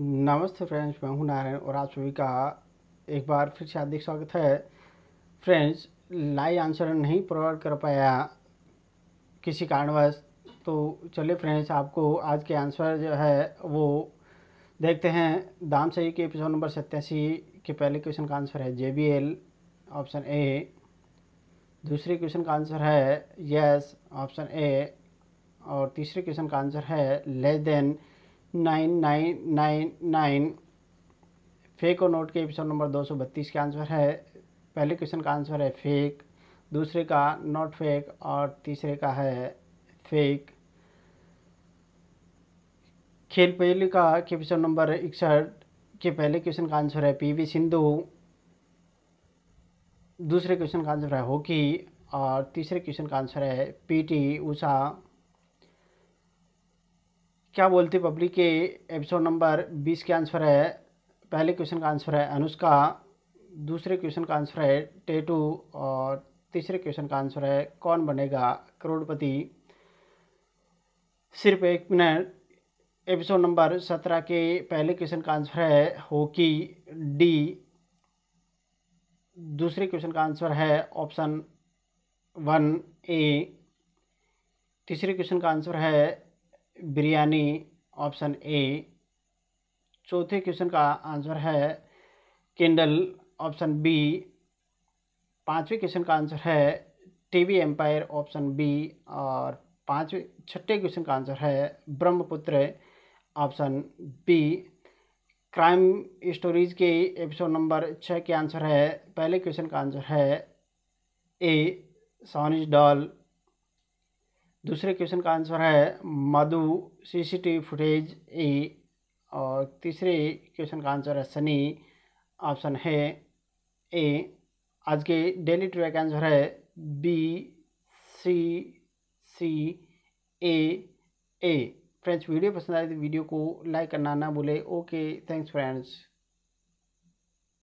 नमस्ते फ्रेंड्स मैं हूं नारायण और आप सभी का एक बार फिर से हार्दिक स्वागत है फ्रेंड्स लाइव आंसर नहीं प्रोवाइड कर पाया किसी कारणवश तो चलिए फ्रेंड्स आपको आज के आंसर जो है वो देखते हैं दाम सही के एपिसोड नंबर सत्तासी के पहले क्वेश्चन का आंसर है J B L option A दूसरे क्वेश्चन का आंसर है यस ऑप्शन ए और तीसरे क्वेश्चन का आंसर है less than nine nine nine nine fake और नोट के एपिसोड नंबर दो सौ बत्तीस का आंसर है पहले क्वेश्चन का आंसर है फेक दूसरे का नॉट फेक और तीसरे का है फेक खेल पहले का एपिसोड नंबर इकसठ के पहले क्वेश्चन का आंसर है पीवी सिंधु दूसरे क्वेश्चन का आंसर है हॉकी और तीसरे क्वेश्चन का आंसर है पीटी ऊषा क्या बोलती पब्लिक के एपिसोड नंबर बीस के आंसर है पहले क्वेश्चन का आंसर है अनुष्का दूसरे क्वेश्चन का आंसर है टेटू और तीसरे क्वेश्चन का आंसर है कौन बनेगा करोड़पति सिर्फ एक मिनट एपिसोड नंबर सत्रह के पहले क्वेश्चन का आंसर है हॉकी डी दूसरे क्वेश्चन का आंसर है ऑप्शन वन ए तीसरे क्वेश्चन का आंसर है बिरयानी ऑप्शन ए चौथे क्वेश्चन का आंसर है किंडल ऑप्शन बी पांचवें क्वेश्चन का आंसर है टीवी एम्पायर ऑप्शन बी और पांचवें छठे क्वेश्चन का आंसर है Brahmaputra option B crime stories के एपिसोड नंबर छः के आंसर है पहले क्वेश्चन का आंसर है ए सानिज डॉल दूसरे क्वेश्चन का आंसर है मधु सीसीटीवी फुटेज ए और तीसरे क्वेश्चन का आंसर है सनी ऑप्शन है ए आज के डेली ट्रैक आंसर है B C C A A friends video पसंद आए तो वीडियो को लाइक करना ना भूले ओके थैंक्स फ्रेंड्स